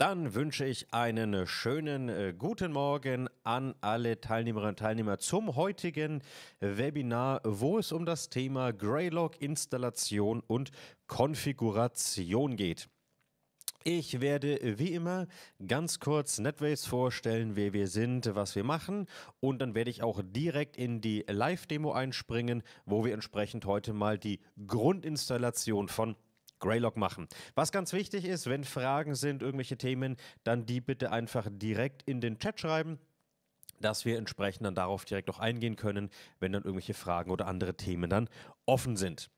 Dann wünsche ich einen äh, schönen äh, guten Morgen an alle Teilnehmerinnen und Teilnehmer zum heutigen äh, Webinar, wo es um das Thema greylog Installation und Konfiguration geht. Ich werde äh, wie immer ganz kurz NetWays vorstellen, wer wir sind, was wir machen und dann werde ich auch direkt in die Live-Demo einspringen, wo wir entsprechend heute mal die Grundinstallation von Greylock machen. Was ganz wichtig ist, wenn Fragen sind, irgendwelche Themen, dann die bitte einfach direkt in den Chat schreiben dass wir entsprechend dann darauf direkt auch eingehen können, wenn dann irgendwelche Fragen oder andere Themen dann offen sind.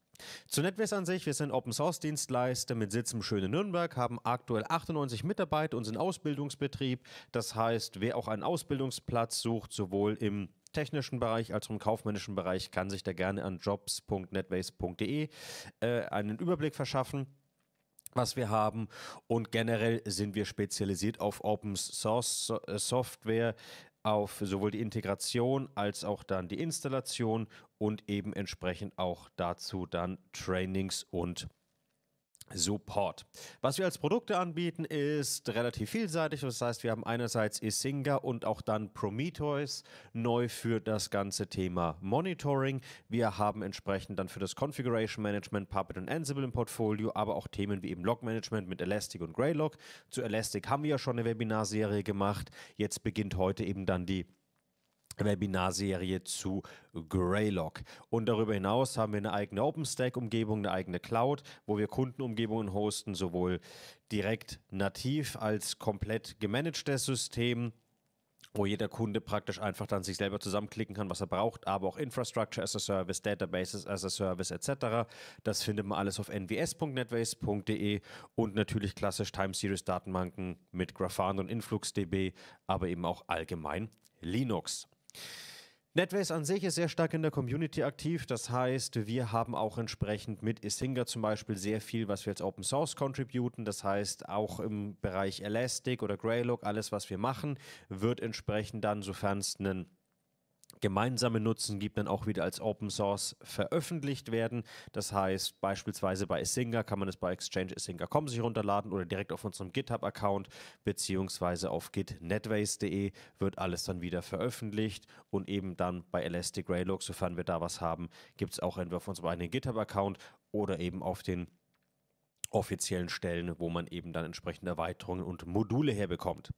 Zu NetWiz an sich, wir sind Open Source Dienstleister mit Sitz im schönen Nürnberg, haben aktuell 98 Mitarbeiter und sind Ausbildungsbetrieb. Das heißt, wer auch einen Ausbildungsplatz sucht, sowohl im technischen Bereich als auch im kaufmännischen Bereich kann sich da gerne an jobs.netbase.de äh, einen Überblick verschaffen was wir haben und generell sind wir spezialisiert auf Open Source äh, Software, auf sowohl die Integration als auch dann die Installation und eben entsprechend auch dazu dann Trainings und Support. Was wir als Produkte anbieten, ist relativ vielseitig. Das heißt, wir haben einerseits Isinga und auch dann Prometheus neu für das ganze Thema Monitoring. Wir haben entsprechend dann für das Configuration Management Puppet und Ansible im Portfolio, aber auch Themen wie eben Log Management mit Elastic und Greylog. Zu Elastic haben wir ja schon eine Webinarserie gemacht. Jetzt beginnt heute eben dann die Webinarserie zu Greylock. Und darüber hinaus haben wir eine eigene OpenStack-Umgebung, eine eigene Cloud, wo wir Kundenumgebungen hosten, sowohl direkt nativ als komplett gemanagtes System wo jeder Kunde praktisch einfach dann sich selber zusammenklicken kann, was er braucht, aber auch Infrastructure as a Service, Databases as a Service etc. Das findet man alles auf nws.netways.de und natürlich klassisch Time Series Datenbanken mit Grafana und InfluxDB, aber eben auch allgemein Linux. NetWays an sich ist sehr stark in der Community aktiv. Das heißt, wir haben auch entsprechend mit Isinga zum Beispiel sehr viel, was wir als Open Source contributen. Das heißt, auch im Bereich Elastic oder Greylock, alles, was wir machen, wird entsprechend dann, sofern es einen gemeinsame Nutzen gibt, dann auch wieder als Open Source veröffentlicht werden. Das heißt, beispielsweise bei Isinga kann man es bei Exchange Isinga.com sich runterladen oder direkt auf unserem GitHub-Account beziehungsweise auf gitnetways.de wird alles dann wieder veröffentlicht und eben dann bei Elastic Railog, sofern wir da was haben, gibt es auch entweder auf unserem eigenen GitHub-Account oder eben auf den offiziellen Stellen, wo man eben dann entsprechende Erweiterungen und Module herbekommt.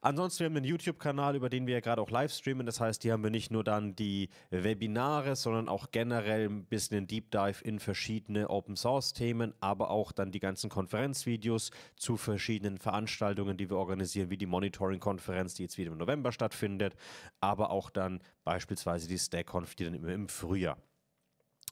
Ansonsten wir haben einen YouTube-Kanal, über den wir ja gerade auch live streamen. Das heißt, hier haben wir nicht nur dann die Webinare, sondern auch generell ein bisschen einen Deep Dive in verschiedene Open Source Themen, aber auch dann die ganzen Konferenzvideos zu verschiedenen Veranstaltungen, die wir organisieren, wie die Monitoring-Konferenz, die jetzt wieder im November stattfindet, aber auch dann beispielsweise die Stack Conf, die dann immer im Frühjahr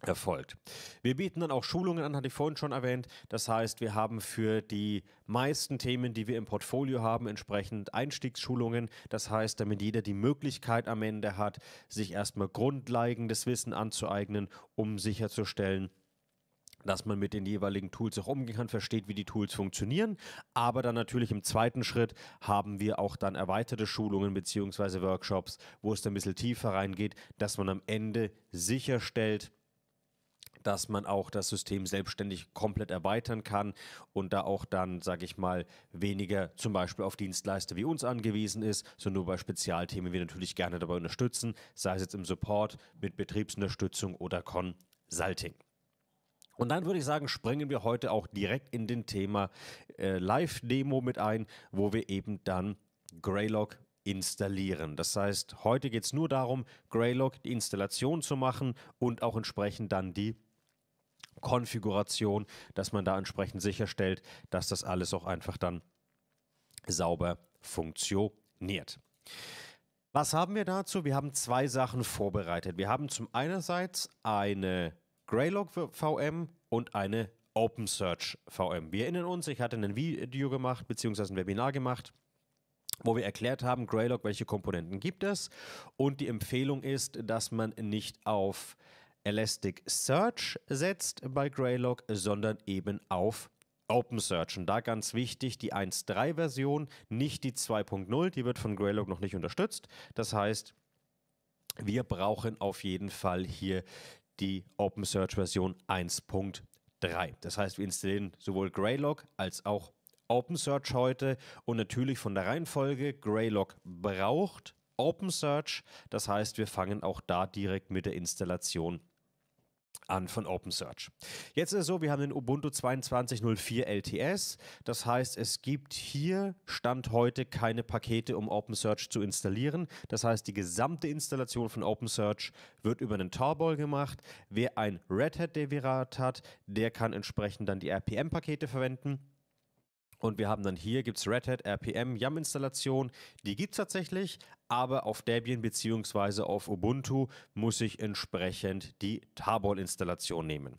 erfolgt. Wir bieten dann auch Schulungen an, hatte ich vorhin schon erwähnt. Das heißt, wir haben für die meisten Themen, die wir im Portfolio haben, entsprechend Einstiegsschulungen. Das heißt, damit jeder die Möglichkeit am Ende hat, sich erstmal grundlegendes Wissen anzueignen, um sicherzustellen, dass man mit den jeweiligen Tools auch umgehen kann, versteht, wie die Tools funktionieren. Aber dann natürlich im zweiten Schritt haben wir auch dann erweiterte Schulungen bzw. Workshops, wo es dann ein bisschen tiefer reingeht, dass man am Ende sicherstellt, dass man auch das System selbstständig komplett erweitern kann und da auch dann, sage ich mal, weniger zum Beispiel auf Dienstleister wie uns angewiesen ist, sondern nur bei Spezialthemen wir natürlich gerne dabei unterstützen, sei es jetzt im Support, mit Betriebsunterstützung oder Consulting. Und dann würde ich sagen, springen wir heute auch direkt in den Thema äh, Live-Demo mit ein, wo wir eben dann Greylock installieren. Das heißt, heute geht es nur darum, Greylock die Installation zu machen und auch entsprechend dann die Konfiguration, dass man da entsprechend sicherstellt, dass das alles auch einfach dann sauber funktioniert. Was haben wir dazu? Wir haben zwei Sachen vorbereitet. Wir haben zum einerseits eine Greylog VM und eine OpenSearch VM. Wir erinnern uns, ich hatte ein Video gemacht, beziehungsweise ein Webinar gemacht, wo wir erklärt haben, Greylock, welche Komponenten gibt es. Und die Empfehlung ist, dass man nicht auf Elasticsearch setzt bei Greylock, sondern eben auf OpenSearch. Und da ganz wichtig, die 1.3-Version, nicht die 2.0, die wird von Greylock noch nicht unterstützt. Das heißt, wir brauchen auf jeden Fall hier die OpenSearch-Version 1.3. Das heißt, wir installieren sowohl Greylock als auch OpenSearch heute und natürlich von der Reihenfolge, Greylock braucht OpenSearch. Das heißt, wir fangen auch da direkt mit der Installation an an von OpenSearch. Jetzt ist es so, wir haben den Ubuntu 22.04 LTS. Das heißt, es gibt hier Stand heute keine Pakete, um OpenSearch zu installieren. Das heißt, die gesamte Installation von OpenSearch wird über einen Tarball gemacht. Wer ein Red Hat-Derivat hat, der kann entsprechend dann die RPM-Pakete verwenden. Und wir haben dann hier gibt es Red Hat RPM YAM Installation. Die gibt es tatsächlich, aber auf Debian bzw. auf Ubuntu muss ich entsprechend die Tarball Installation nehmen.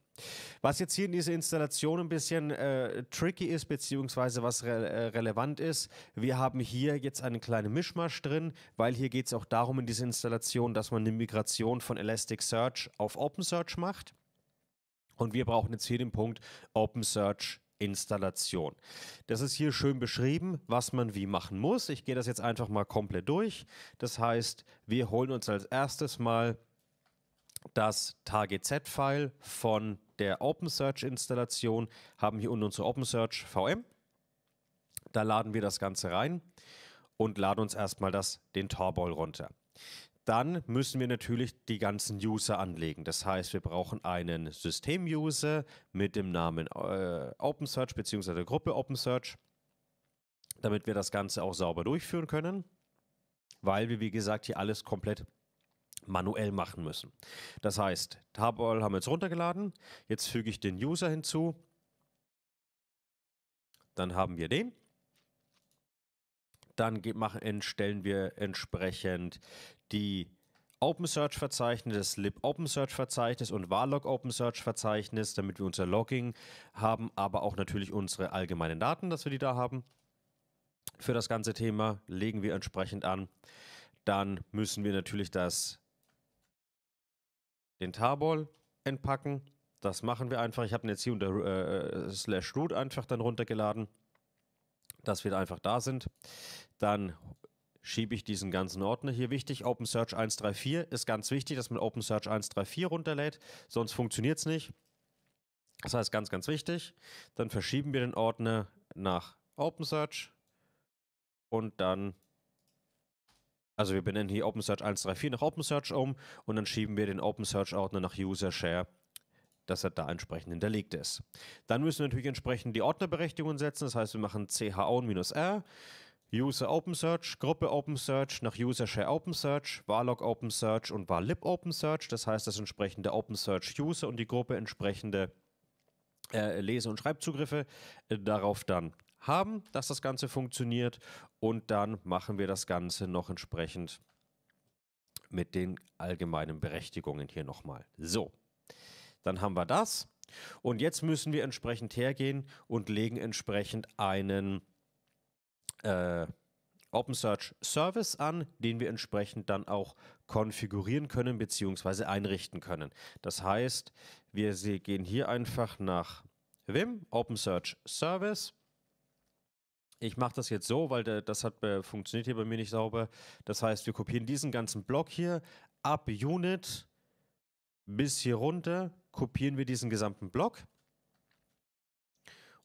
Was jetzt hier in dieser Installation ein bisschen äh, tricky ist beziehungsweise was re äh, relevant ist, wir haben hier jetzt einen kleinen Mischmasch drin, weil hier geht es auch darum in dieser Installation, dass man eine Migration von Elasticsearch auf OpenSearch macht. Und wir brauchen jetzt hier den Punkt OpenSearch Installation. Das ist hier schön beschrieben, was man wie machen muss. Ich gehe das jetzt einfach mal komplett durch. Das heißt, wir holen uns als erstes mal das target file von der OpenSearch-Installation, haben hier unten unsere OpenSearch VM. Da laden wir das Ganze rein und laden uns erstmal das, den Torball runter dann müssen wir natürlich die ganzen User anlegen. Das heißt, wir brauchen einen System-User mit dem Namen äh, OpenSearch bzw. Gruppe OpenSearch, damit wir das Ganze auch sauber durchführen können, weil wir, wie gesagt, hier alles komplett manuell machen müssen. Das heißt, Tabol haben wir jetzt runtergeladen, jetzt füge ich den User hinzu, dann haben wir den dann machen, stellen wir entsprechend die OpenSearch-Verzeichnis, das lib-OpenSearch-Verzeichnis und warlog opensearch verzeichnis damit wir unser Logging haben, aber auch natürlich unsere allgemeinen Daten, dass wir die da haben. Für das ganze Thema legen wir entsprechend an. Dann müssen wir natürlich das, den Tarball entpacken. Das machen wir einfach. Ich habe ihn jetzt hier unter äh, äh slash root einfach dann runtergeladen, dass wir da einfach da sind. Dann schiebe ich diesen ganzen Ordner. Hier wichtig, OpenSearch 134 ist ganz wichtig, dass man OpenSearch 134 runterlädt, sonst funktioniert es nicht. Das heißt, ganz, ganz wichtig. Dann verschieben wir den Ordner nach OpenSearch und dann, also wir benennen hier OpenSearch 134 nach OpenSearch um und dann schieben wir den OpenSearch-Ordner nach UserShare dass er da entsprechend hinterlegt ist. Dann müssen wir natürlich entsprechend die Ordnerberechtigungen setzen. Das heißt, wir machen chown r User Open Search, Gruppe Open Search, nach User Share Usershare OpenSearch, Warlock Search und Warlib Open Search. Das heißt, dass entsprechende Open Search User und die Gruppe entsprechende äh, Lese- und Schreibzugriffe äh, darauf dann haben, dass das Ganze funktioniert. Und dann machen wir das Ganze noch entsprechend mit den allgemeinen Berechtigungen hier nochmal. So, dann haben wir das. Und jetzt müssen wir entsprechend hergehen und legen entsprechend einen äh, Search Service an, den wir entsprechend dann auch konfigurieren können bzw. einrichten können. Das heißt, wir gehen hier einfach nach Wim, Open Search Service. Ich mache das jetzt so, weil das hat äh, funktioniert hier bei mir nicht sauber. Das heißt, wir kopieren diesen ganzen Block hier ab Unit bis hier runter, kopieren wir diesen gesamten Block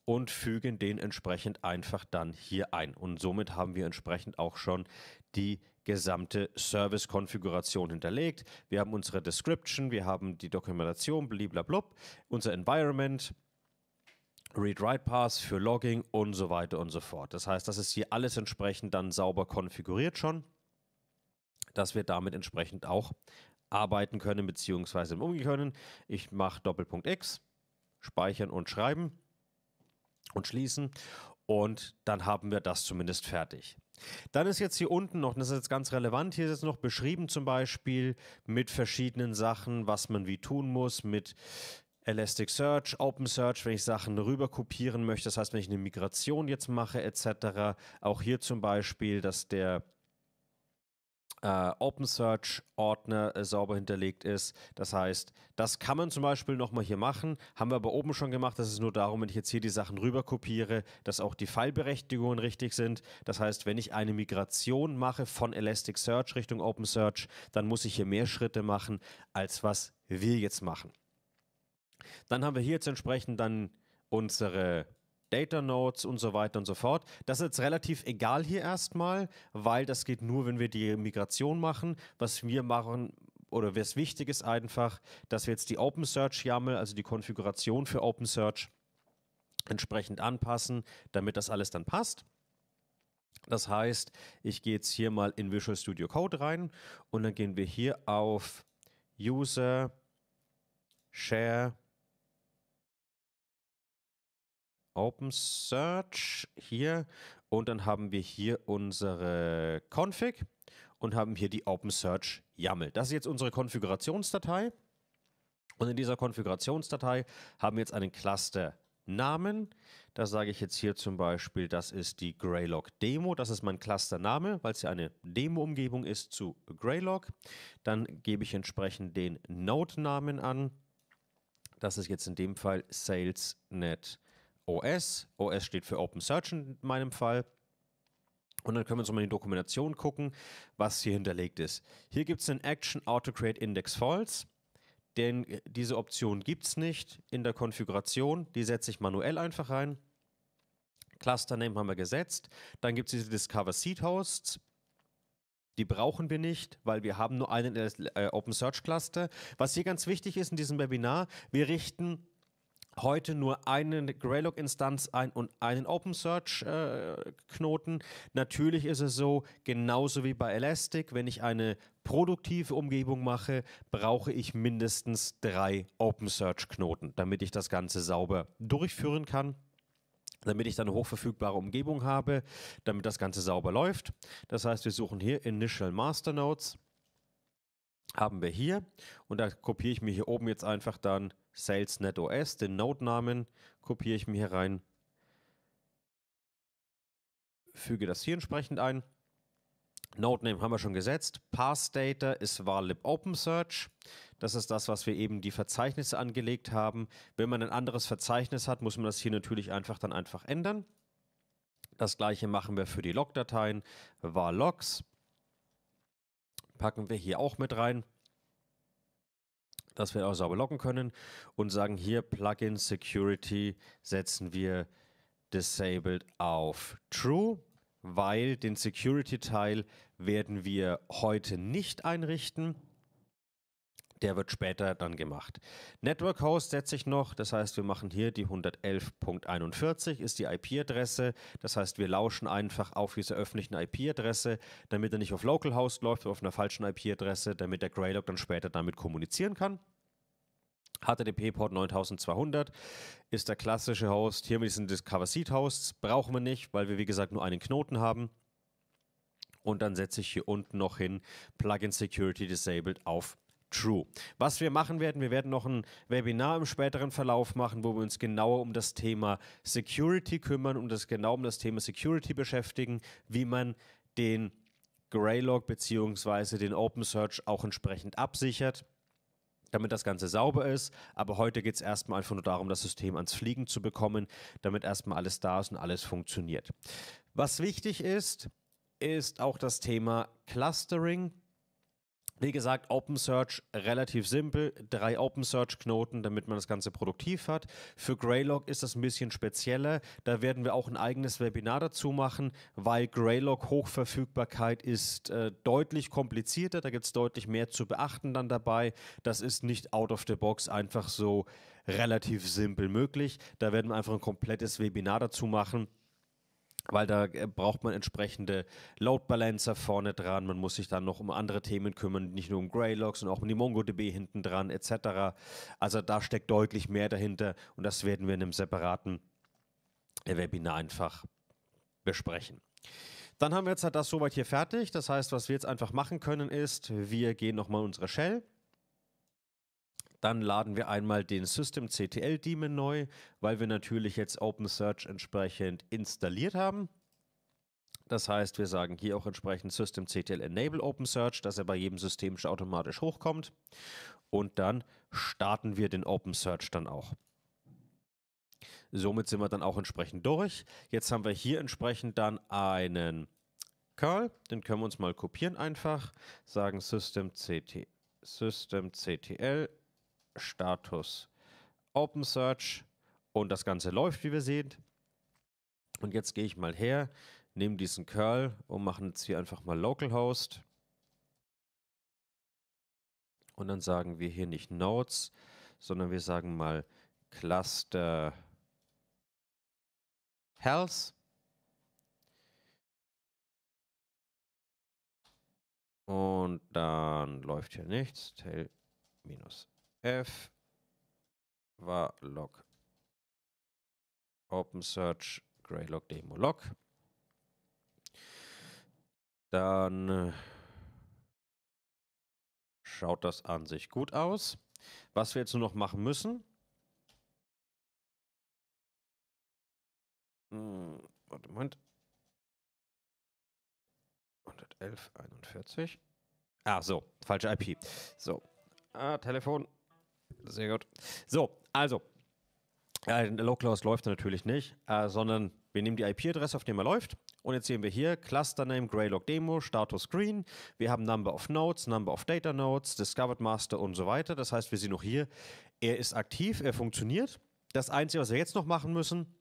und fügen den entsprechend einfach dann hier ein. Und somit haben wir entsprechend auch schon die gesamte Service-Konfiguration hinterlegt. Wir haben unsere Description, wir haben die Dokumentation, blablabla, unser Environment, Read-Write-Pass für Logging und so weiter und so fort. Das heißt, das ist hier alles entsprechend dann sauber konfiguriert schon, dass wir damit entsprechend auch arbeiten können bzw. umgehen können. Ich mache Doppelpunkt X, speichern und schreiben und schließen und dann haben wir das zumindest fertig. Dann ist jetzt hier unten noch, das ist jetzt ganz relevant, hier ist jetzt noch beschrieben zum Beispiel mit verschiedenen Sachen, was man wie tun muss, mit Elasticsearch, OpenSearch, wenn ich Sachen rüber kopieren möchte, das heißt, wenn ich eine Migration jetzt mache etc. Auch hier zum Beispiel, dass der äh, OpenSearch-Ordner äh, sauber hinterlegt ist. Das heißt, das kann man zum Beispiel nochmal hier machen. Haben wir aber oben schon gemacht. Das ist nur darum, wenn ich jetzt hier die Sachen rüber kopiere, dass auch die Fileberechtigungen richtig sind. Das heißt, wenn ich eine Migration mache von Elasticsearch Richtung OpenSearch, dann muss ich hier mehr Schritte machen, als was wir jetzt machen. Dann haben wir hier jetzt entsprechend dann unsere Data Nodes und so weiter und so fort. Das ist jetzt relativ egal hier erstmal, weil das geht nur, wenn wir die Migration machen. Was wir machen, oder was wichtig ist einfach, dass wir jetzt die OpenSearch YAML, also die Konfiguration für OpenSearch, entsprechend anpassen, damit das alles dann passt. Das heißt, ich gehe jetzt hier mal in Visual Studio Code rein und dann gehen wir hier auf User, Share, OpenSearch hier und dann haben wir hier unsere Config und haben hier die OpenSearch YAML. Das ist jetzt unsere Konfigurationsdatei und in dieser Konfigurationsdatei haben wir jetzt einen Cluster Namen. Da sage ich jetzt hier zum Beispiel, das ist die Greylog Demo. Das ist mein Clustername, weil es ja eine Demo-Umgebung ist zu Greylog. Dann gebe ich entsprechend den Node-Namen an. Das ist jetzt in dem Fall SalesNet OS. OS steht für Open Search in meinem Fall. Und dann können wir uns mal in die Dokumentation gucken, was hier hinterlegt ist. Hier gibt es den Action Auto Create Index False. Denn diese Option gibt es nicht in der Konfiguration. Die setze ich manuell einfach rein. Cluster Name haben wir gesetzt. Dann gibt es diese Discover Seed Hosts. Die brauchen wir nicht, weil wir haben nur einen äh, Open Search Cluster. Was hier ganz wichtig ist in diesem Webinar, wir richten heute nur eine Greylock-Instanz ein und einen Open search äh, knoten Äh, Natürlich ist es so, genauso wie bei Elastic, wenn ich eine produktive Umgebung mache, brauche ich mindestens drei Open search knoten damit ich das Ganze sauber durchführen kann damit ich dann eine hochverfügbare Umgebung habe, damit das Ganze sauber läuft. Das heißt, wir suchen hier Initial Master Nodes haben wir hier und da kopiere ich mir hier oben jetzt einfach dann SalesNetOS, den Node-Namen, kopiere ich mir hier rein, füge das hier entsprechend ein. Node-Name haben wir schon gesetzt. Pass-Data ist varlib Open Search. Das ist das, was wir eben die Verzeichnisse angelegt haben. Wenn man ein anderes Verzeichnis hat, muss man das hier natürlich einfach dann einfach ändern. Das gleiche machen wir für die Log-Dateien. Logdateien varlogs packen wir hier auch mit rein, dass wir auch sauber locken können und sagen hier Plugin Security setzen wir Disabled auf True, weil den Security-Teil werden wir heute nicht einrichten. Der wird später dann gemacht. Network Host setze ich noch, das heißt, wir machen hier die 111.41 ist die IP-Adresse. Das heißt, wir lauschen einfach auf dieser öffentlichen IP-Adresse, damit er nicht auf Local Host läuft, auf einer falschen IP-Adresse, damit der Greylog dann später damit kommunizieren kann. HTTP-Port 9200 ist der klassische Host. Hier mit diesen Discover Seed Hosts brauchen wir nicht, weil wir wie gesagt nur einen Knoten haben. Und dann setze ich hier unten noch hin Plugin Security Disabled auf True. Was wir machen werden, wir werden noch ein Webinar im späteren Verlauf machen, wo wir uns genauer um das Thema Security kümmern und das genau um das Thema Security beschäftigen, wie man den Greylog bzw. den Open Search auch entsprechend absichert damit das Ganze sauber ist. Aber heute geht es erstmal einfach nur darum, das System ans Fliegen zu bekommen, damit erstmal alles da ist und alles funktioniert. Was wichtig ist, ist auch das Thema Clustering. Wie gesagt, Open Search relativ simpel. Drei Open Search knoten damit man das Ganze produktiv hat. Für Greylog ist das ein bisschen spezieller. Da werden wir auch ein eigenes Webinar dazu machen, weil Greylog Hochverfügbarkeit ist äh, deutlich komplizierter. Da gibt es deutlich mehr zu beachten dann dabei. Das ist nicht out of the box einfach so relativ simpel möglich. Da werden wir einfach ein komplettes Webinar dazu machen weil da äh, braucht man entsprechende Load Balancer vorne dran, man muss sich dann noch um andere Themen kümmern, nicht nur um Greylogs und auch um die MongoDB hinten dran etc. Also da steckt deutlich mehr dahinter und das werden wir in einem separaten äh, Webinar einfach besprechen. Dann haben wir jetzt halt das soweit hier fertig. Das heißt, was wir jetzt einfach machen können ist, wir gehen nochmal unsere Shell dann laden wir einmal den System CTL Daemon neu, weil wir natürlich jetzt OpenSearch entsprechend installiert haben. Das heißt, wir sagen hier auch entsprechend System CTL Enable OpenSearch, dass er bei jedem System automatisch hochkommt. Und dann starten wir den OpenSearch dann auch. Somit sind wir dann auch entsprechend durch. Jetzt haben wir hier entsprechend dann einen Curl. Den können wir uns mal kopieren einfach. Sagen System, CT, System CTL Status Open Search und das Ganze läuft, wie wir sehen. Und jetzt gehe ich mal her, nehme diesen Curl und mache jetzt hier einfach mal localhost. Und dann sagen wir hier nicht Nodes, sondern wir sagen mal Cluster Health. Und dann läuft hier nichts. Tail minus F war log. open search gray log Demo Log. Dann äh, schaut das an sich gut aus. Was wir jetzt nur noch machen müssen. Hm, warte, Moment. 111, 41. Ah, so, falsche IP. So, ah, Telefon sehr gut. So, also, äh, Localhost läuft natürlich nicht, äh, sondern wir nehmen die IP-Adresse, auf der er läuft. Und jetzt sehen wir hier Cluster Name, Greylock Demo, Status Green. Wir haben Number of Nodes, Number of Data Nodes, Discovered Master und so weiter. Das heißt, wir sehen auch hier, er ist aktiv, er funktioniert. Das Einzige, was wir jetzt noch machen müssen,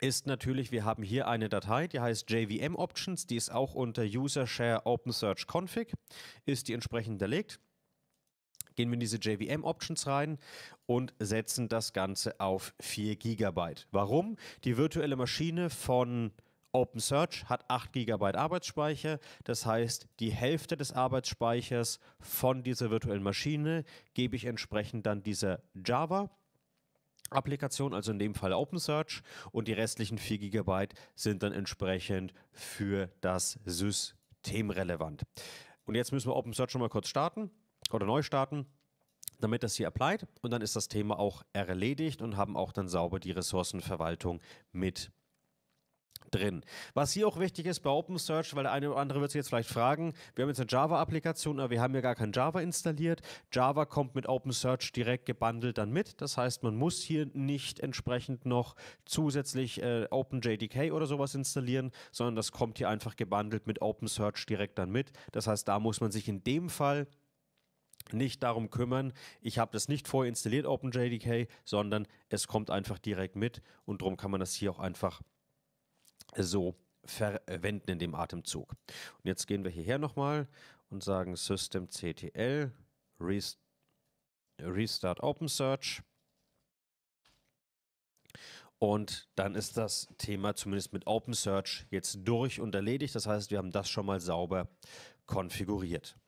ist natürlich, wir haben hier eine Datei, die heißt JVM Options, die ist auch unter User Share Open Search Config, ist die entsprechend hinterlegt gehen wir in diese JVM-Options rein und setzen das Ganze auf 4 GB. Warum? Die virtuelle Maschine von OpenSearch hat 8 GB Arbeitsspeicher, das heißt, die Hälfte des Arbeitsspeichers von dieser virtuellen Maschine gebe ich entsprechend dann dieser Java. Applikation, also in dem Fall OpenSearch, und die restlichen 4 GB sind dann entsprechend für das System relevant. Und jetzt müssen wir OpenSearch schon mal kurz starten oder neu starten, damit das hier applied und dann ist das Thema auch erledigt und haben auch dann sauber die Ressourcenverwaltung mit drin. Was hier auch wichtig ist bei OpenSearch, weil der eine oder andere wird sich jetzt vielleicht fragen, wir haben jetzt eine Java-Applikation, aber wir haben ja gar kein Java installiert. Java kommt mit OpenSearch direkt gebundelt dann mit. Das heißt, man muss hier nicht entsprechend noch zusätzlich äh, OpenJDK oder sowas installieren, sondern das kommt hier einfach gebundelt mit OpenSearch direkt dann mit. Das heißt, da muss man sich in dem Fall nicht darum kümmern, ich habe das nicht vorher installiert, OpenJDK, sondern es kommt einfach direkt mit und darum kann man das hier auch einfach so verwenden in dem Atemzug. Und jetzt gehen wir hierher nochmal und sagen systemctl restart OpenSearch und dann ist das Thema zumindest mit OpenSearch jetzt durch und erledigt. Das heißt, wir haben das schon mal sauber konfiguriert.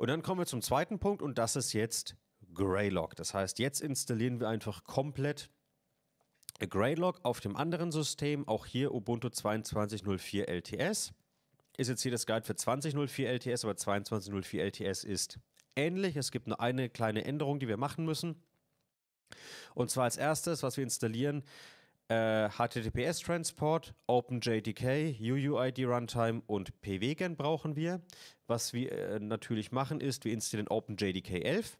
Und dann kommen wir zum zweiten Punkt und das ist jetzt Greylock. Das heißt, jetzt installieren wir einfach komplett Greylock auf dem anderen System, auch hier Ubuntu 22.04 LTS. Ist jetzt hier das Guide für 20.04 LTS, aber 22.04 LTS ist ähnlich. Es gibt nur eine kleine Änderung, die wir machen müssen. Und zwar als erstes, was wir installieren, äh, HTTPS-Transport, OpenJDK, UUID Runtime und PWGen brauchen wir. Was wir äh, natürlich machen ist, wir installieren OpenJDK 11.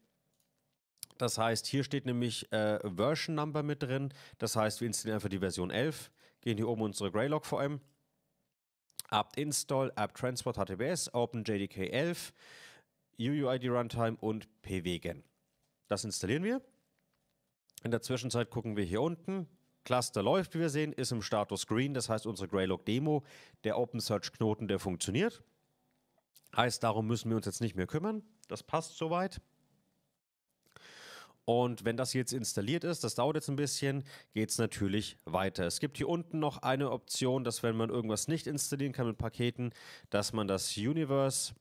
Das heißt, hier steht nämlich äh, Version Number mit drin. Das heißt, wir installieren einfach die Version 11, gehen hier oben unsere Greylog VM, apt install apt transport HTTPS, OpenJDK 11, UUID Runtime und PWGen. Das installieren wir. In der Zwischenzeit gucken wir hier unten, Cluster läuft, wie wir sehen, ist im Status Green, das heißt unsere Greylock-Demo, der Open Search knoten der funktioniert. Heißt, darum müssen wir uns jetzt nicht mehr kümmern. Das passt soweit. Und wenn das jetzt installiert ist, das dauert jetzt ein bisschen, geht es natürlich weiter. Es gibt hier unten noch eine Option, dass wenn man irgendwas nicht installieren kann mit Paketen, dass man das Universe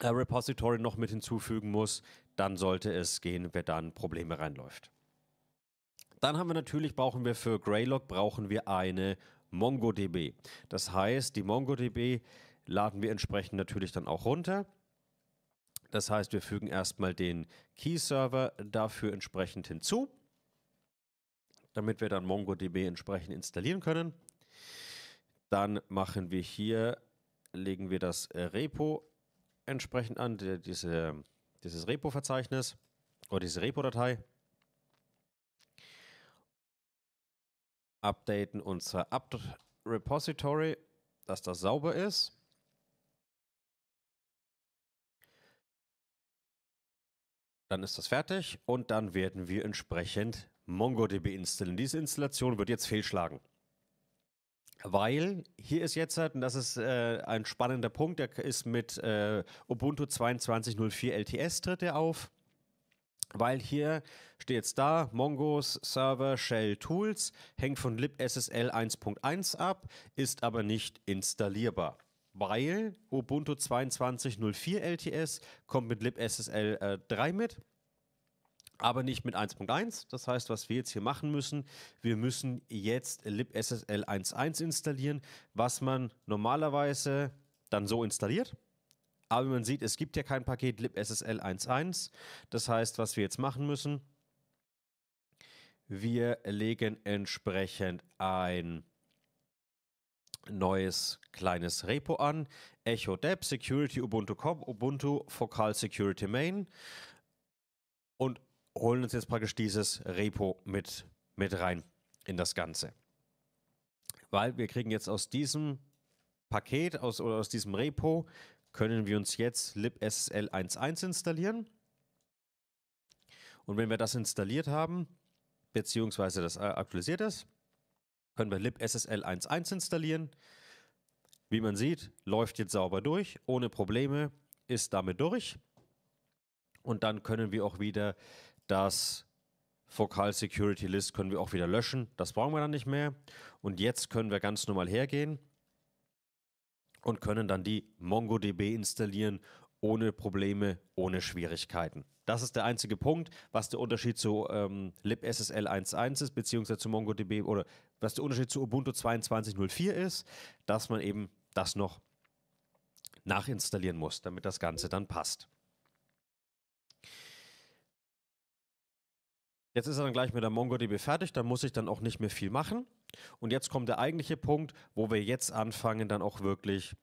äh, Repository noch mit hinzufügen muss. Dann sollte es gehen, wer dann Probleme reinläuft. Dann haben wir natürlich, brauchen wir für Greylock, brauchen wir eine MongoDB. Das heißt, die MongoDB laden wir entsprechend natürlich dann auch runter. Das heißt, wir fügen erstmal den Key-Server dafür entsprechend hinzu, damit wir dann MongoDB entsprechend installieren können. Dann machen wir hier, legen wir das Repo entsprechend an, diese, dieses Repo-Verzeichnis oder diese Repo-Datei. updaten unser Apt Repository, dass das sauber ist. Dann ist das fertig und dann werden wir entsprechend MongoDB installieren. Diese Installation wird jetzt fehlschlagen. Weil hier ist jetzt, halt, und das ist äh, ein spannender Punkt, der ist mit äh, Ubuntu 22.04 LTS tritt er auf. Weil hier steht es da, Mongos Server Shell Tools hängt von libssl 1.1 ab, ist aber nicht installierbar. Weil Ubuntu 22.04 LTS kommt mit libssl äh, 3 mit, aber nicht mit 1.1. Das heißt, was wir jetzt hier machen müssen, wir müssen jetzt libssl 1.1 installieren, was man normalerweise dann so installiert. Aber wie man sieht, es gibt ja kein Paket libssl 1.1. Das heißt, was wir jetzt machen müssen, wir legen entsprechend ein neues kleines Repo an. Echo Deb, Security Ubuntu Com, Ubuntu Focal Security Main und holen uns jetzt praktisch dieses Repo mit, mit rein in das Ganze. Weil wir kriegen jetzt aus diesem Paket aus, oder aus diesem Repo können wir uns jetzt libssl 1.1 installieren. Und wenn wir das installiert haben, beziehungsweise das äh, aktualisiert ist, können wir libssl 1.1 installieren. Wie man sieht, läuft jetzt sauber durch, ohne Probleme, ist damit durch. Und dann können wir auch wieder das Focal Security List können wir auch wieder löschen. Das brauchen wir dann nicht mehr. Und jetzt können wir ganz normal hergehen und können dann die MongoDB installieren ohne Probleme, ohne Schwierigkeiten. Das ist der einzige Punkt, was der Unterschied zu ähm, libSSL 1.1 ist, beziehungsweise zu MongoDB oder was der Unterschied zu Ubuntu 22.04 ist, dass man eben das noch nachinstallieren muss, damit das Ganze dann passt. Jetzt ist er dann gleich mit der MongoDB fertig, da muss ich dann auch nicht mehr viel machen. Und jetzt kommt der eigentliche Punkt, wo wir jetzt anfangen, dann auch wirklich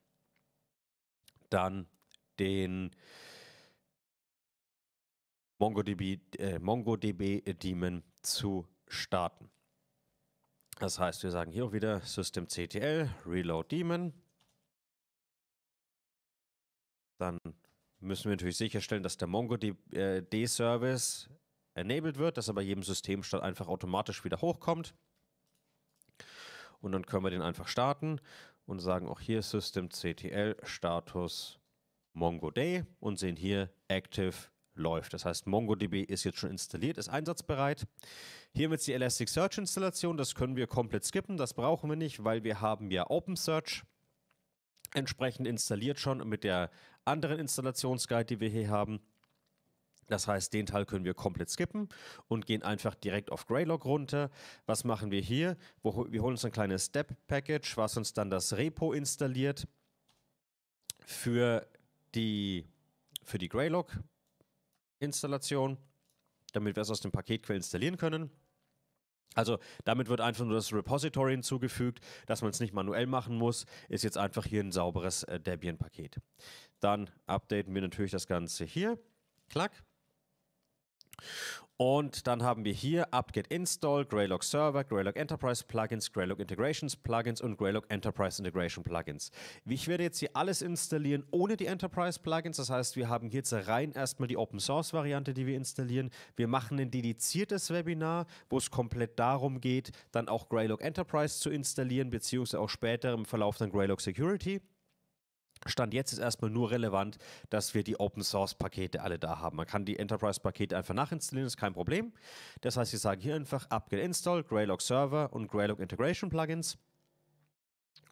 dann den MongoDB, äh, MongoDB Daemon zu starten. Das heißt, wir sagen hier auch wieder systemctl reload daemon. Dann müssen wir natürlich sicherstellen, dass der MongoDB-Service äh, enabled wird, dass er bei jedem Systemstart einfach automatisch wieder hochkommt. Und dann können wir den einfach starten und sagen auch hier System CTL Status MongoDay und sehen hier Active läuft. Das heißt, MongoDB ist jetzt schon installiert, ist einsatzbereit. Hiermit ist die Elasticsearch-Installation. Das können wir komplett skippen. Das brauchen wir nicht, weil wir haben ja OpenSearch entsprechend installiert schon mit der anderen Installationsguide, die wir hier haben. Das heißt, den Teil können wir komplett skippen und gehen einfach direkt auf Greylock runter. Was machen wir hier? Wir holen uns ein kleines Step-Package, was uns dann das Repo installiert für die, für die Greylock-Installation, damit wir es aus dem Paketquell installieren können. Also damit wird einfach nur das Repository hinzugefügt, dass man es nicht manuell machen muss, ist jetzt einfach hier ein sauberes äh, Debian-Paket. Dann updaten wir natürlich das Ganze hier. Klack. Und dann haben wir hier Upgit install, Greylock Server, Greylock Enterprise Plugins, Greylock Integrations Plugins und Greylock Enterprise Integration Plugins. Ich werde jetzt hier alles installieren ohne die Enterprise Plugins. Das heißt, wir haben jetzt rein erstmal die Open Source Variante, die wir installieren. Wir machen ein dediziertes Webinar, wo es komplett darum geht, dann auch Greylock Enterprise zu installieren, beziehungsweise auch später im Verlauf dann Greylock Security. Stand jetzt ist erstmal nur relevant, dass wir die Open Source Pakete alle da haben. Man kann die Enterprise Pakete einfach nachinstallieren, ist kein Problem. Das heißt, ich sage hier einfach apt install, Greylog Server und Greylog Integration Plugins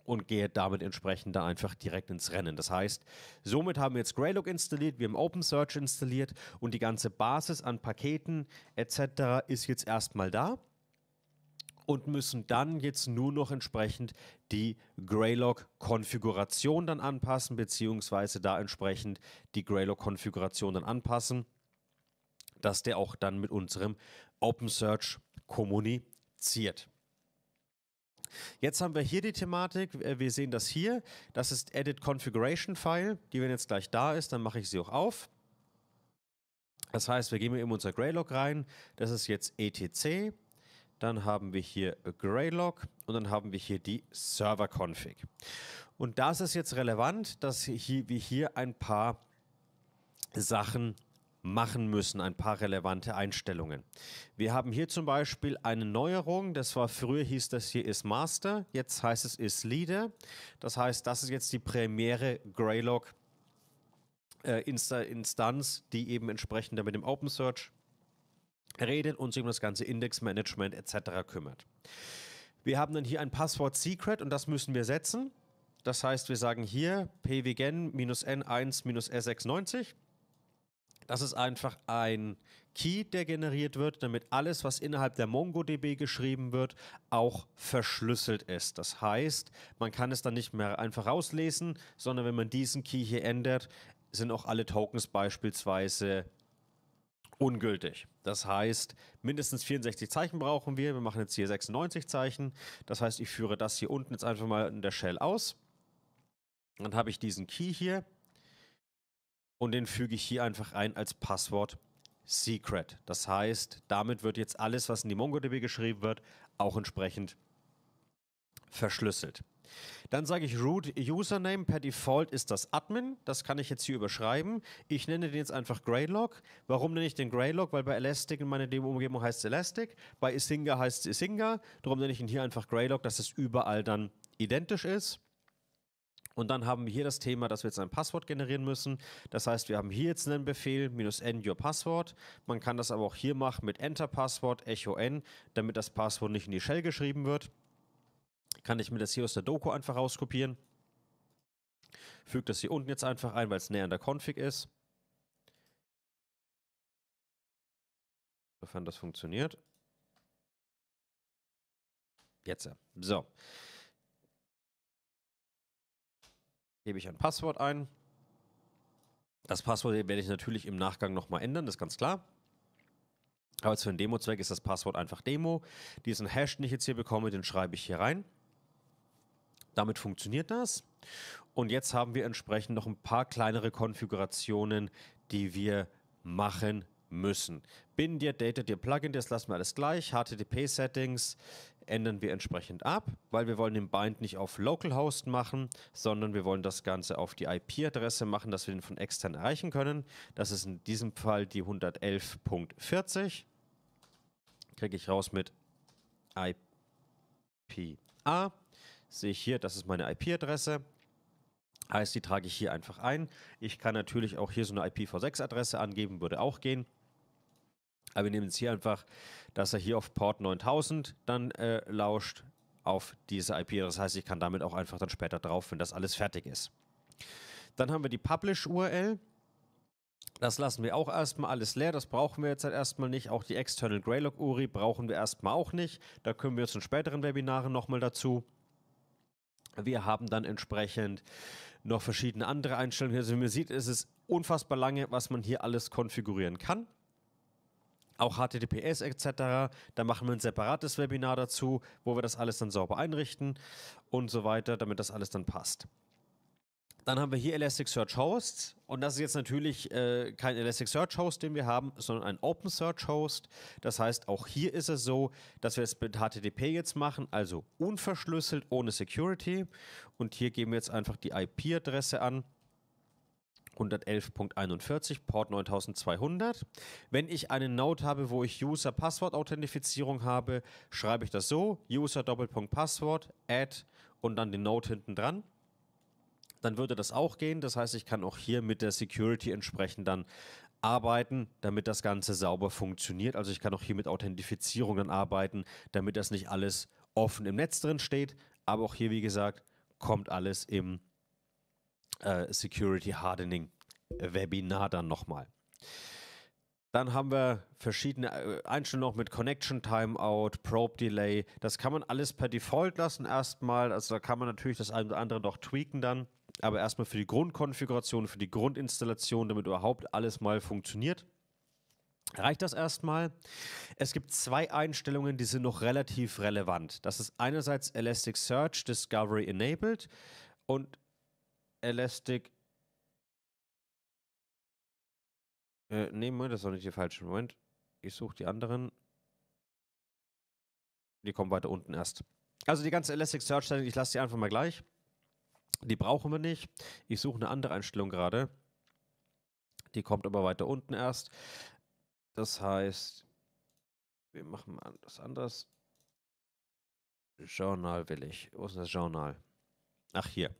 und gehe damit entsprechend da einfach direkt ins Rennen. Das heißt, somit haben wir jetzt Greylog installiert, wir haben OpenSearch installiert und die ganze Basis an Paketen etc. ist jetzt erstmal da und müssen dann jetzt nur noch entsprechend die Greylock-Konfiguration dann anpassen, beziehungsweise da entsprechend die Greylock-Konfiguration dann anpassen, dass der auch dann mit unserem OpenSearch kommuniziert. Jetzt haben wir hier die Thematik, äh, wir sehen das hier, das ist Edit Configuration File, die wenn jetzt gleich da ist, dann mache ich sie auch auf. Das heißt, wir gehen in unser Greylog rein, das ist jetzt etc, dann haben wir hier Greylock und dann haben wir hier die Server-Config. Und das ist jetzt relevant, dass wir hier ein paar Sachen machen müssen, ein paar relevante Einstellungen. Wir haben hier zum Beispiel eine Neuerung, das war früher hieß das hier ist Master, jetzt heißt es ist Leader. Das heißt, das ist jetzt die primäre Greylock äh, Insta Instanz, die eben entsprechend mit dem OpenSearch redet und sich um das ganze Indexmanagement etc. kümmert. Wir haben dann hier ein Passwort Secret und das müssen wir setzen. Das heißt, wir sagen hier pwgen n 1 r 96 Das ist einfach ein Key, der generiert wird, damit alles, was innerhalb der MongoDB geschrieben wird, auch verschlüsselt ist. Das heißt, man kann es dann nicht mehr einfach rauslesen, sondern wenn man diesen Key hier ändert, sind auch alle Tokens beispielsweise ungültig. Das heißt, mindestens 64 Zeichen brauchen wir. Wir machen jetzt hier 96 Zeichen. Das heißt, ich führe das hier unten jetzt einfach mal in der Shell aus. Dann habe ich diesen Key hier und den füge ich hier einfach ein als Passwort Secret. Das heißt, damit wird jetzt alles, was in die MongoDB geschrieben wird, auch entsprechend verschlüsselt. Dann sage ich root Username. Per Default ist das Admin. Das kann ich jetzt hier überschreiben. Ich nenne den jetzt einfach Greylog. Warum nenne ich den Greylog? Weil bei Elastic in meiner Demo-Umgebung heißt es Elastic. Bei Isinga heißt es Isinga. Darum nenne ich ihn hier einfach Greylog, dass es überall dann identisch ist. Und dann haben wir hier das Thema, dass wir jetzt ein Passwort generieren müssen. Das heißt, wir haben hier jetzt einen Befehl, minus n your password. Man kann das aber auch hier machen mit enter password, echo n, damit das Passwort nicht in die Shell geschrieben wird kann ich mir das hier aus der Doku einfach rauskopieren. Füge das hier unten jetzt einfach ein, weil es näher an der Config ist. Sofern das funktioniert. Jetzt. So. Gebe ich ein Passwort ein. Das Passwort werde ich natürlich im Nachgang nochmal ändern, das ist ganz klar. Aber für den Demo-Zweck ist das Passwort einfach Demo. Diesen Hash, den ich jetzt hier bekomme, den schreibe ich hier rein. Damit funktioniert das. Und jetzt haben wir entsprechend noch ein paar kleinere Konfigurationen, die wir machen müssen. Bin dir, Data dir, Plugin das lassen wir alles gleich. HTTP-Settings ändern wir entsprechend ab, weil wir wollen den Bind nicht auf Localhost machen, sondern wir wollen das Ganze auf die IP-Adresse machen, dass wir den von extern erreichen können. Das ist in diesem Fall die 111.40. Kriege ich raus mit IPA sehe ich hier, das ist meine IP-Adresse. Heißt, die trage ich hier einfach ein. Ich kann natürlich auch hier so eine IPv6-Adresse angeben, würde auch gehen. Aber wir nehmen jetzt hier einfach, dass er hier auf Port 9000 dann äh, lauscht auf diese IP. Das heißt, ich kann damit auch einfach dann später drauf, wenn das alles fertig ist. Dann haben wir die Publish-URL. Das lassen wir auch erstmal alles leer. Das brauchen wir jetzt halt erstmal nicht. Auch die External Greylock URI brauchen wir erstmal auch nicht. Da können wir jetzt in späteren Webinaren nochmal dazu. Wir haben dann entsprechend noch verschiedene andere Einstellungen. Also wie man sieht, ist es unfassbar lange, was man hier alles konfigurieren kann. Auch HTTPS etc. Da machen wir ein separates Webinar dazu, wo wir das alles dann sauber einrichten und so weiter, damit das alles dann passt. Dann haben wir hier Elasticsearch Hosts und das ist jetzt natürlich äh, kein Elasticsearch Host, den wir haben, sondern ein Open Search Host. Das heißt, auch hier ist es so, dass wir es mit HTTP jetzt machen, also unverschlüsselt, ohne Security. Und hier geben wir jetzt einfach die IP-Adresse an. 111.41, Port 9200. Wenn ich einen Node habe, wo ich User-Passwort-Authentifizierung habe, schreibe ich das so, user-passwort, add und dann den Node hinten dran dann würde das auch gehen. Das heißt, ich kann auch hier mit der Security entsprechend dann arbeiten, damit das Ganze sauber funktioniert. Also ich kann auch hier mit Authentifizierung dann arbeiten, damit das nicht alles offen im Netz drin steht. Aber auch hier, wie gesagt, kommt alles im äh, Security Hardening Webinar dann nochmal. Dann haben wir verschiedene äh, Einstellungen noch mit Connection Timeout, Probe Delay. Das kann man alles per Default lassen erstmal. Also da kann man natürlich das eine oder andere noch tweaken dann aber erstmal für die Grundkonfiguration, für die Grundinstallation, damit überhaupt alles mal funktioniert. Reicht das erstmal? Es gibt zwei Einstellungen, die sind noch relativ relevant. Das ist einerseits Elasticsearch Discovery Enabled und Elastic. Äh, nee, Moment, das ist doch nicht hier falsch. Moment, ich suche die anderen. Die kommen weiter unten erst. Also die ganze Elasticsearch, ich lasse die einfach mal gleich. Die brauchen wir nicht. Ich suche eine andere Einstellung gerade. Die kommt aber weiter unten erst. Das heißt, wir machen mal was anderes. Journal will ich. Wo ist das Journal? Ach, hier.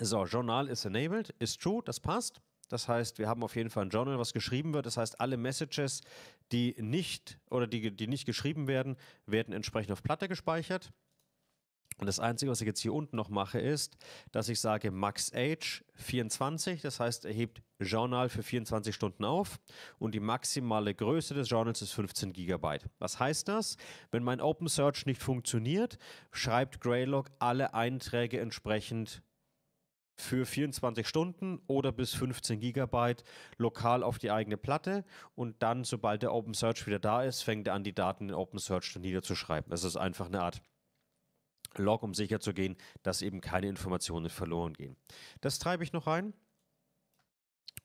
So, Journal ist enabled, ist true, das passt. Das heißt, wir haben auf jeden Fall ein Journal, was geschrieben wird. Das heißt, alle Messages, die nicht oder die, die nicht geschrieben werden, werden entsprechend auf Platte gespeichert. Und das Einzige, was ich jetzt hier unten noch mache, ist, dass ich sage Max Age 24, das heißt, er hebt Journal für 24 Stunden auf und die maximale Größe des Journals ist 15 GB. Was heißt das? Wenn mein Open Search nicht funktioniert, schreibt Greylog alle Einträge entsprechend für 24 Stunden oder bis 15 GB lokal auf die eigene Platte und dann, sobald der Open Search wieder da ist, fängt er an, die Daten in Open Search niederzuschreiben. Das also ist einfach eine Art Log, um sicher zu gehen, dass eben keine Informationen verloren gehen. Das treibe ich noch rein.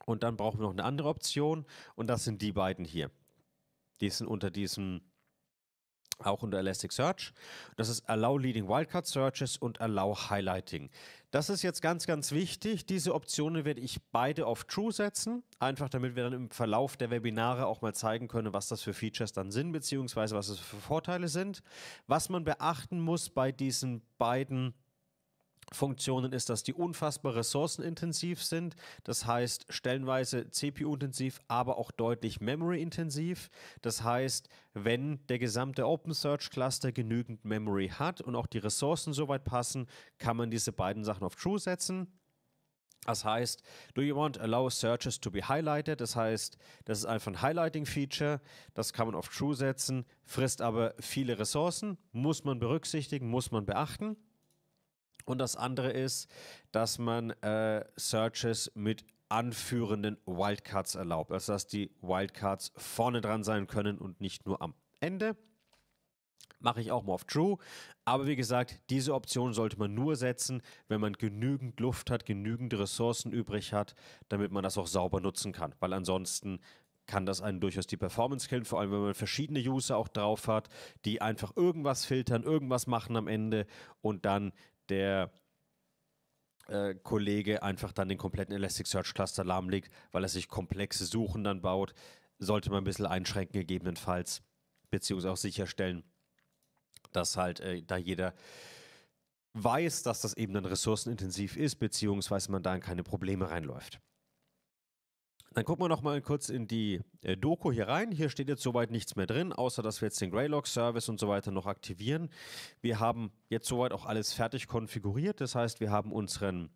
Und dann brauchen wir noch eine andere Option und das sind die beiden hier. Die sind unter diesem auch unter Elasticsearch. Das ist Allow Leading Wildcard Searches und Allow Highlighting. Das ist jetzt ganz, ganz wichtig. Diese Optionen werde ich beide auf True setzen, einfach damit wir dann im Verlauf der Webinare auch mal zeigen können, was das für Features dann sind, beziehungsweise was es für Vorteile sind. Was man beachten muss bei diesen beiden Funktionen ist, dass die unfassbar ressourcenintensiv sind, das heißt stellenweise CPU-intensiv, aber auch deutlich Memory-intensiv. Das heißt, wenn der gesamte Open Search cluster genügend Memory hat und auch die Ressourcen soweit passen, kann man diese beiden Sachen auf True setzen. Das heißt, do you want allow searches to be highlighted? Das heißt, das ist einfach ein Highlighting-Feature, das kann man auf True setzen, frisst aber viele Ressourcen, muss man berücksichtigen, muss man beachten. Und das andere ist, dass man äh, Searches mit anführenden Wildcards erlaubt. Also dass die Wildcards vorne dran sein können und nicht nur am Ende. Mache ich auch mal auf True. Aber wie gesagt, diese Option sollte man nur setzen, wenn man genügend Luft hat, genügend Ressourcen übrig hat, damit man das auch sauber nutzen kann. Weil ansonsten kann das einen durchaus die Performance killen, vor allem wenn man verschiedene User auch drauf hat, die einfach irgendwas filtern, irgendwas machen am Ende und dann der äh, Kollege einfach dann den kompletten Elasticsearch-Cluster lahmlegt, weil er sich komplexe Suchen dann baut, sollte man ein bisschen einschränken gegebenenfalls, beziehungsweise auch sicherstellen, dass halt äh, da jeder weiß, dass das eben dann ressourcenintensiv ist, beziehungsweise man da in keine Probleme reinläuft. Dann gucken wir noch mal kurz in die äh, Doku hier rein. Hier steht jetzt soweit nichts mehr drin, außer dass wir jetzt den Greylock-Service und so weiter noch aktivieren. Wir haben jetzt soweit auch alles fertig konfiguriert. Das heißt, wir haben unseren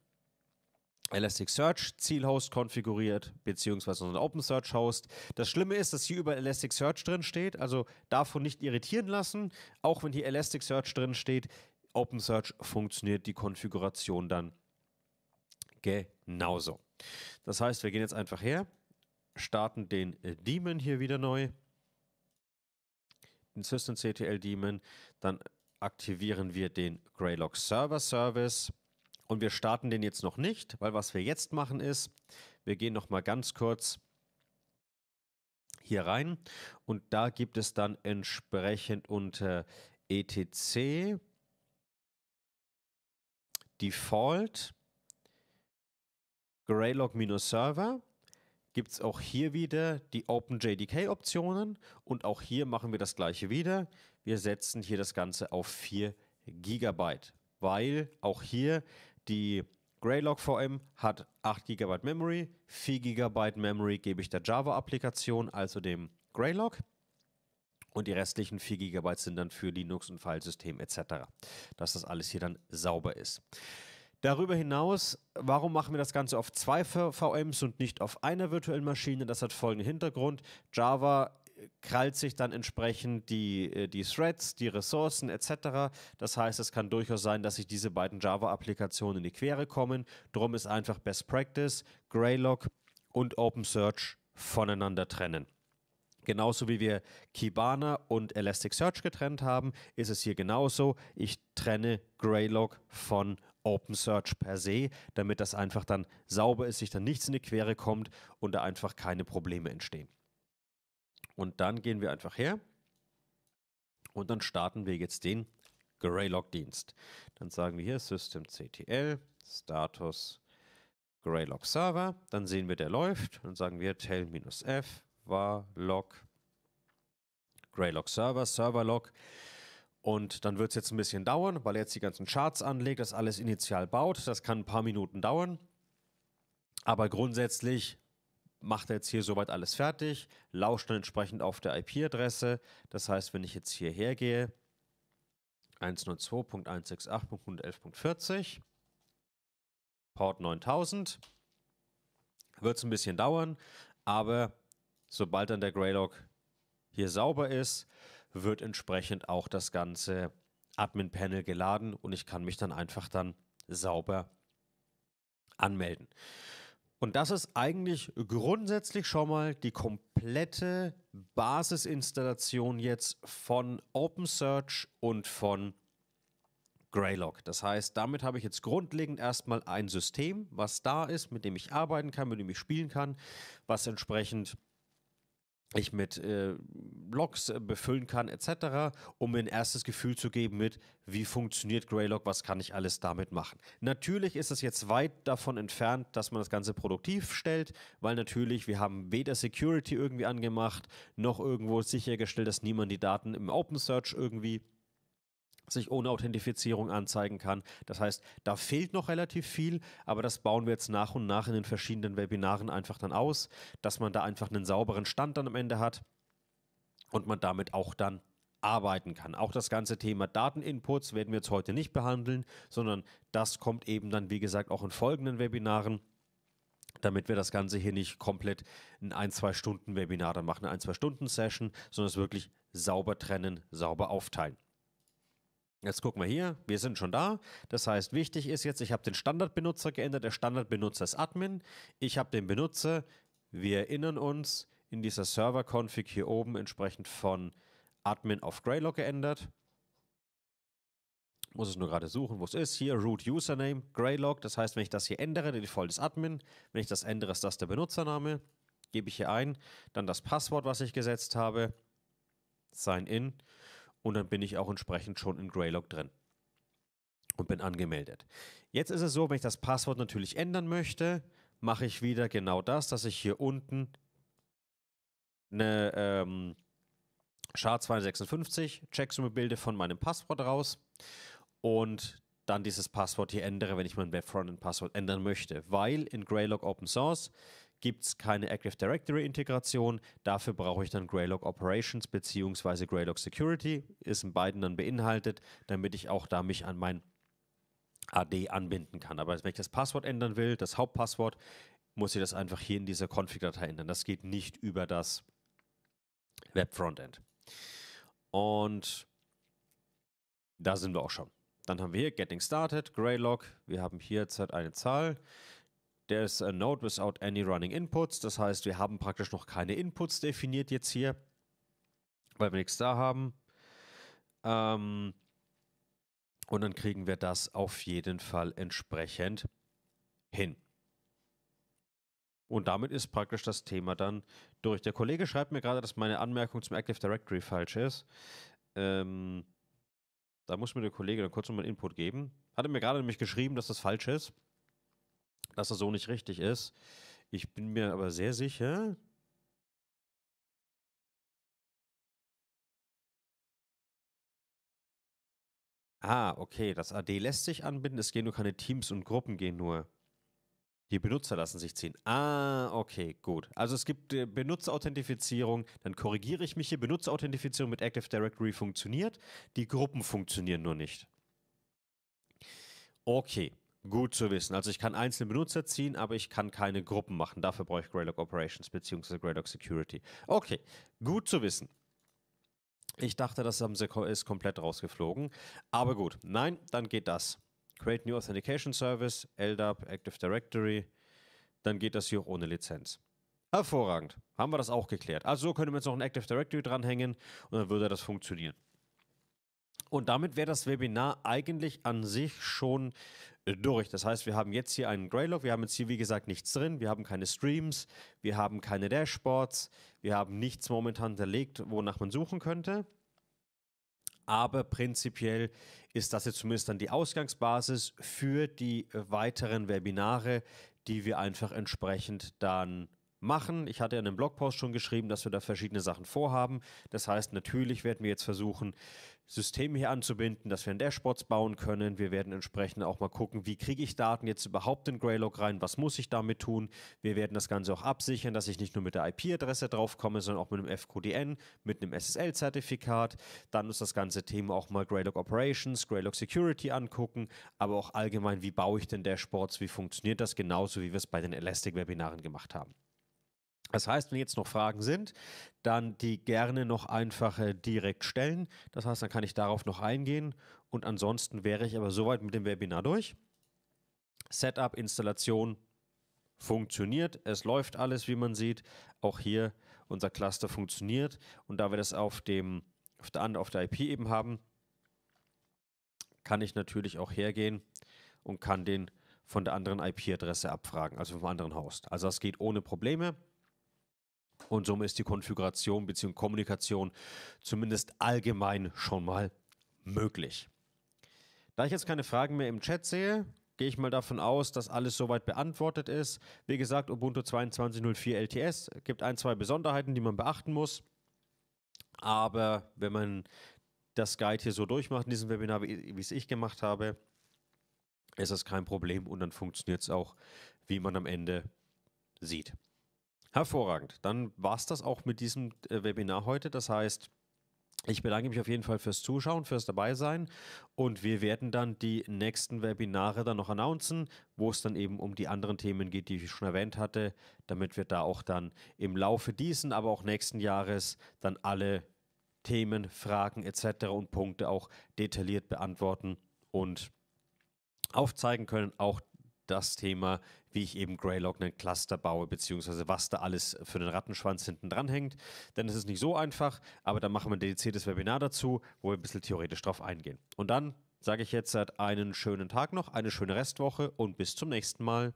Elasticsearch Zielhost konfiguriert, beziehungsweise unseren OpenSearch Host. Das Schlimme ist, dass hier über Elasticsearch drin steht, also davon nicht irritieren lassen. Auch wenn hier Elasticsearch drin steht, OpenSearch funktioniert die Konfiguration dann genauso. Das heißt, wir gehen jetzt einfach her, starten den äh, Daemon hier wieder neu, den Systemctl Daemon, dann aktivieren wir den Greylock Server Service und wir starten den jetzt noch nicht, weil was wir jetzt machen ist, wir gehen noch mal ganz kurz hier rein und da gibt es dann entsprechend unter etc Default graylog server gibt es auch hier wieder die OpenJDK-Optionen und auch hier machen wir das gleiche wieder. Wir setzen hier das Ganze auf 4 GB, weil auch hier die graylog VM hat 8 GB Memory, 4 GB Memory gebe ich der Java-Applikation, also dem Graylog. Und die restlichen 4 GB sind dann für Linux und Filesystem etc. Dass das alles hier dann sauber ist. Darüber hinaus, warum machen wir das Ganze auf zwei VMs und nicht auf einer virtuellen Maschine? Das hat folgenden Hintergrund. Java äh, krallt sich dann entsprechend die, äh, die Threads, die Ressourcen etc. Das heißt, es kann durchaus sein, dass sich diese beiden Java-Applikationen in die Quere kommen. Drum ist einfach Best Practice, Greylock und OpenSearch voneinander trennen. Genauso wie wir Kibana und Elasticsearch getrennt haben, ist es hier genauso. Ich trenne Greylog von OpenSearch per se, damit das einfach dann sauber ist, sich dann nichts in die Quere kommt und da einfach keine Probleme entstehen. Und dann gehen wir einfach her und dann starten wir jetzt den Greylog-Dienst. Dann sagen wir hier systemctl status Greylog Server. Dann sehen wir, der läuft. Dann sagen wir tell f Log, Greylog Server, Server Log. Und dann wird es jetzt ein bisschen dauern, weil er jetzt die ganzen Charts anlegt, das alles initial baut. Das kann ein paar Minuten dauern. Aber grundsätzlich macht er jetzt hier soweit alles fertig, lauscht dann entsprechend auf der IP-Adresse. Das heißt, wenn ich jetzt hierher gehe, 192.168.11.40, Port 9000, wird es ein bisschen dauern, aber Sobald dann der Greylock hier sauber ist, wird entsprechend auch das ganze Admin-Panel geladen und ich kann mich dann einfach dann sauber anmelden. Und das ist eigentlich grundsätzlich schon mal die komplette Basisinstallation jetzt von OpenSearch und von Greylock. Das heißt, damit habe ich jetzt grundlegend erstmal ein System, was da ist, mit dem ich arbeiten kann, mit dem ich spielen kann, was entsprechend ich mit äh, Logs äh, befüllen kann etc., um mir ein erstes Gefühl zu geben mit, wie funktioniert Greylock, was kann ich alles damit machen. Natürlich ist es jetzt weit davon entfernt, dass man das Ganze produktiv stellt, weil natürlich wir haben weder Security irgendwie angemacht, noch irgendwo sichergestellt, dass niemand die Daten im Open Search irgendwie sich ohne Authentifizierung anzeigen kann. Das heißt, da fehlt noch relativ viel, aber das bauen wir jetzt nach und nach in den verschiedenen Webinaren einfach dann aus, dass man da einfach einen sauberen Stand dann am Ende hat und man damit auch dann arbeiten kann. Auch das ganze Thema Dateninputs werden wir jetzt heute nicht behandeln, sondern das kommt eben dann, wie gesagt, auch in folgenden Webinaren damit wir das Ganze hier nicht komplett ein ein zwei Stunden Webinar dann machen, eine ein zwei Stunden Session, sondern es wirklich sauber trennen, sauber aufteilen. Jetzt gucken wir hier, wir sind schon da. Das heißt, wichtig ist jetzt, ich habe den Standardbenutzer geändert. Der Standardbenutzer ist Admin. Ich habe den Benutzer, wir erinnern uns, in dieser Server-Config hier oben entsprechend von Admin auf Greylock geändert. Muss es nur gerade suchen, wo es ist. Hier root Username, Greylock. Das heißt, wenn ich das hier ändere, der Default ist Admin. Wenn ich das ändere, ist das der Benutzername. Gebe ich hier ein. Dann das Passwort, was ich gesetzt habe. Sign in und dann bin ich auch entsprechend schon in Greylock drin und bin angemeldet. Jetzt ist es so, wenn ich das Passwort natürlich ändern möchte, mache ich wieder genau das, dass ich hier unten eine ähm, SHA-256 Checksumme bilde von meinem Passwort raus und dann dieses Passwort hier ändere, wenn ich mein Webfrontend-Passwort ändern möchte, weil in Greylock Open Source gibt es keine Active Directory Integration. Dafür brauche ich dann Greylock Operations bzw. Greylock Security, ist in beiden dann beinhaltet, damit ich auch da mich an mein AD anbinden kann. Aber wenn ich das Passwort ändern will, das Hauptpasswort, muss ich das einfach hier in dieser Config-Datei ändern. Das geht nicht über das Web-Frontend. Und da sind wir auch schon. Dann haben wir hier Getting Started, Greylock. Wir haben hier Z halt eine Zahl there is a node without any running inputs. Das heißt, wir haben praktisch noch keine Inputs definiert jetzt hier, weil wir nichts da haben. Ähm, und dann kriegen wir das auf jeden Fall entsprechend hin. Und damit ist praktisch das Thema dann durch. Der Kollege schreibt mir gerade, dass meine Anmerkung zum Active Directory falsch ist. Ähm, da muss mir der Kollege dann kurz nochmal Input geben. Hatte mir gerade nämlich geschrieben, dass das falsch ist dass das so nicht richtig ist. Ich bin mir aber sehr sicher, Ah, okay, das AD lässt sich anbinden, es gehen nur keine Teams und Gruppen gehen nur. Die Benutzer lassen sich ziehen. Ah, okay, gut. Also es gibt äh, Benutzerauthentifizierung, dann korrigiere ich mich hier. Benutzerauthentifizierung mit Active Directory funktioniert, die Gruppen funktionieren nur nicht. Okay. Gut zu wissen. Also ich kann einzelne Benutzer ziehen, aber ich kann keine Gruppen machen. Dafür brauche ich Greylock Operations bzw. Greylock Security. Okay, gut zu wissen. Ich dachte, das ist komplett rausgeflogen. Aber gut, nein, dann geht das. Create New Authentication Service, LDAP, Active Directory. Dann geht das hier auch ohne Lizenz. Hervorragend. Haben wir das auch geklärt. Also so können wir jetzt noch ein Active Directory dranhängen und dann würde das funktionieren. Und damit wäre das Webinar eigentlich an sich schon äh, durch. Das heißt, wir haben jetzt hier einen Greylog, wir haben jetzt hier wie gesagt nichts drin, wir haben keine Streams, wir haben keine Dashboards, wir haben nichts momentan hinterlegt, wonach man suchen könnte. Aber prinzipiell ist das jetzt zumindest dann die Ausgangsbasis für die weiteren Webinare, die wir einfach entsprechend dann machen. Ich hatte ja in einem Blogpost schon geschrieben, dass wir da verschiedene Sachen vorhaben. Das heißt, natürlich werden wir jetzt versuchen, Systeme hier anzubinden, dass wir ein Dashboards bauen können. Wir werden entsprechend auch mal gucken, wie kriege ich Daten jetzt überhaupt in Greylog rein? Was muss ich damit tun? Wir werden das Ganze auch absichern, dass ich nicht nur mit der IP-Adresse draufkomme, sondern auch mit einem FQDN, mit einem SSL-Zertifikat. Dann ist das ganze Thema auch mal Greylog Operations, Greylog Security angucken, aber auch allgemein, wie baue ich denn Dashboards? Wie funktioniert das genauso, wie wir es bei den Elastic-Webinaren gemacht haben? Das heißt, wenn jetzt noch Fragen sind, dann die gerne noch einfach direkt stellen. Das heißt, dann kann ich darauf noch eingehen. Und ansonsten wäre ich aber soweit mit dem Webinar durch. Setup, Installation funktioniert. Es läuft alles, wie man sieht. Auch hier unser Cluster funktioniert. Und da wir das auf, dem, auf der, auf der IP eben haben, kann ich natürlich auch hergehen und kann den von der anderen IP-Adresse abfragen, also vom anderen Host. Also das geht ohne Probleme. Und somit ist die Konfiguration bzw. Kommunikation zumindest allgemein schon mal möglich. Da ich jetzt keine Fragen mehr im Chat sehe, gehe ich mal davon aus, dass alles soweit beantwortet ist. Wie gesagt, Ubuntu 22.04 LTS gibt ein, zwei Besonderheiten, die man beachten muss. Aber wenn man das Guide hier so durchmacht in diesem Webinar, wie, wie es ich gemacht habe, ist das kein Problem und dann funktioniert es auch, wie man am Ende sieht. Hervorragend. Dann war es das auch mit diesem äh, Webinar heute. Das heißt, ich bedanke mich auf jeden Fall fürs Zuschauen, fürs Dabeisein und wir werden dann die nächsten Webinare dann noch announcen, wo es dann eben um die anderen Themen geht, die ich schon erwähnt hatte, damit wir da auch dann im Laufe diesen, aber auch nächsten Jahres dann alle Themen, Fragen etc. und Punkte auch detailliert beantworten und aufzeigen können, auch das Thema, wie ich eben Greylock einen Cluster baue, beziehungsweise was da alles für einen Rattenschwanz hinten dran hängt. Denn es ist nicht so einfach, aber da machen wir ein dediziertes Webinar dazu, wo wir ein bisschen theoretisch drauf eingehen. Und dann sage ich jetzt einen schönen Tag noch, eine schöne Restwoche und bis zum nächsten Mal.